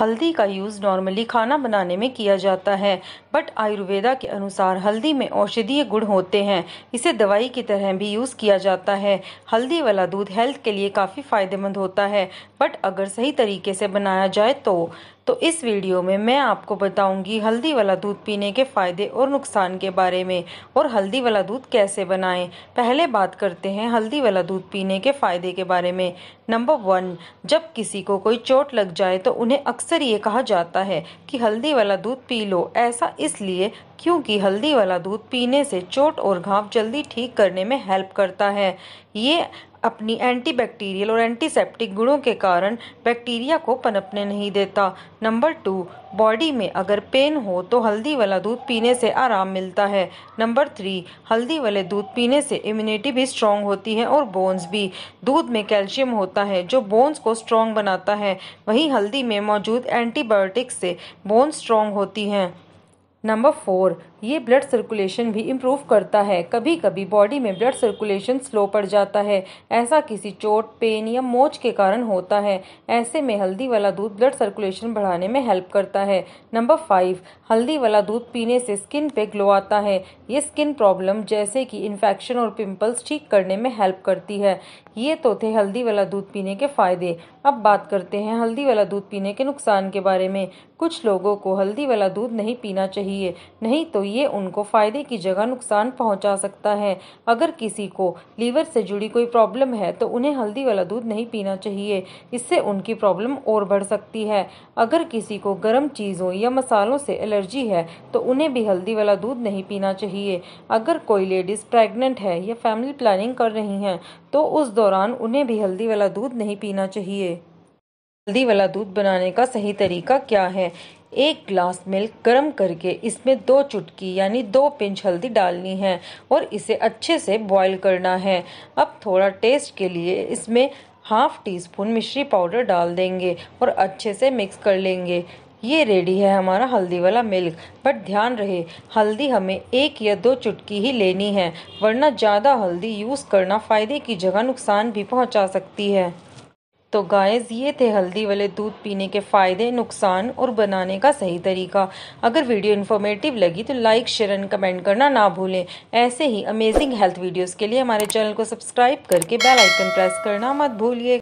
हल्दी का use normally खाना बनाने में किया जाता है बट आयुर्वेदा के अनुसार हल्दी में औषधीय गुण होते हैं इसे दवाई की तरह भी यूज़ किया जाता है हल्दी वाला दूध हेल्थ के लिए काफ़ी फ़ायदेमंद होता है बट अगर सही तरीके से बनाया जाए तो तो इस वीडियो में मैं आपको बताऊंगी हल्दी वाला दूध पीने के फ़ायदे और नुकसान के बारे में और हल्दी वाला दूध कैसे बनाएं पहले बात करते हैं हल्दी वाला दूध पीने के फ़ायदे के बारे में नंबर वन जब किसी को कोई चोट लग जाए तो उन्हें अक्सर ये कहा जाता है कि हल्दी वाला दूध पी लो ऐसा इसलिए क्योंकि हल्दी वाला दूध पीने से चोट और घाव जल्दी ठीक करने में हेल्प करता है ये अपनी एंटीबैक्टीरियल और एंटीसेप्टिक गुणों के कारण बैक्टीरिया को पनपने नहीं देता नंबर टू बॉडी में अगर पेन हो तो हल्दी वाला दूध पीने से आराम मिलता है नंबर थ्री हल्दी वाले दूध पीने से इम्यूनिटी भी स्ट्रांग होती है और बोन्स भी दूध में कैल्शियम होता है जो बोन्स को स्ट्रांग बनाता है वहीं हल्दी में मौजूद एंटीबायोटिक्स से बोन्स स्ट्रांग होती हैं नंबर फोर ये ब्लड सर्कुलेशन भी इम्प्रूव करता है कभी कभी बॉडी में ब्लड सर्कुलेशन स्लो पड़ जाता है ऐसा किसी चोट पेन या मोच के कारण होता है ऐसे में हल्दी वाला दूध ब्लड सर्कुलेशन बढ़ाने में हेल्प करता है नंबर फाइव हल्दी वाला दूध पीने से स्किन पे ग्लो आता है ये स्किन प्रॉब्लम जैसे कि इन्फेक्शन और पिम्पल्स ठीक करने में हेल्प करती है ये तो थे हल्दी वाला दूध पीने के फ़ायदे अब बात करते हैं हल्दी वाला दूध पीने के नुकसान के बारे में कुछ लोगों को हल्दी वाला दूध नहीं पीना चाहिए नहीं तो ये उनको फ़ायदे की जगह नुकसान पहुंचा सकता है अगर किसी को लीवर से जुड़ी कोई प्रॉब्लम है तो उन्हें हल्दी वाला दूध नहीं पीना चाहिए इससे उनकी प्रॉब्लम और बढ़ सकती है अगर किसी को गर्म चीज़ों या मसालों से एलर्जी है तो उन्हें भी हल्दी वाला दूध नहीं पीना चाहिए अगर कोई लेडीज़ प्रेग्नेंट है या फैमिली प्लानिंग कर रही हैं तो उस दौरान उन्हें भी हल्दी वाला दूध नहीं पीना चाहिए हल्दी वाला दूध बनाने का सही तरीका क्या है एक ग्लास मिल्क गर्म करके इसमें दो चुटकी यानी दो पिंच हल्दी डालनी है और इसे अच्छे से बॉईल करना है अब थोड़ा टेस्ट के लिए इसमें हाफ टी स्पून मिश्री पाउडर डाल देंगे और अच्छे से मिक्स कर लेंगे ये रेडी है हमारा हल्दी वाला मिल्क बट ध्यान रहे हल्दी हमें एक या दो चुटकी ही लेनी है वरना ज़्यादा हल्दी यूज़ करना फ़ायदे की जगह नुकसान भी पहुंचा सकती है तो गाइस ये थे हल्दी वाले दूध पीने के फ़ायदे नुकसान और बनाने का सही तरीका अगर वीडियो इन्फॉर्मेटिव लगी तो लाइक शेयर एंड कमेंट करना ना भूलें ऐसे ही अमेजिंग हेल्थ वीडियोस के लिए हमारे चैनल को सब्सक्राइब करके बेल आइकन प्रेस करना मत भूलिए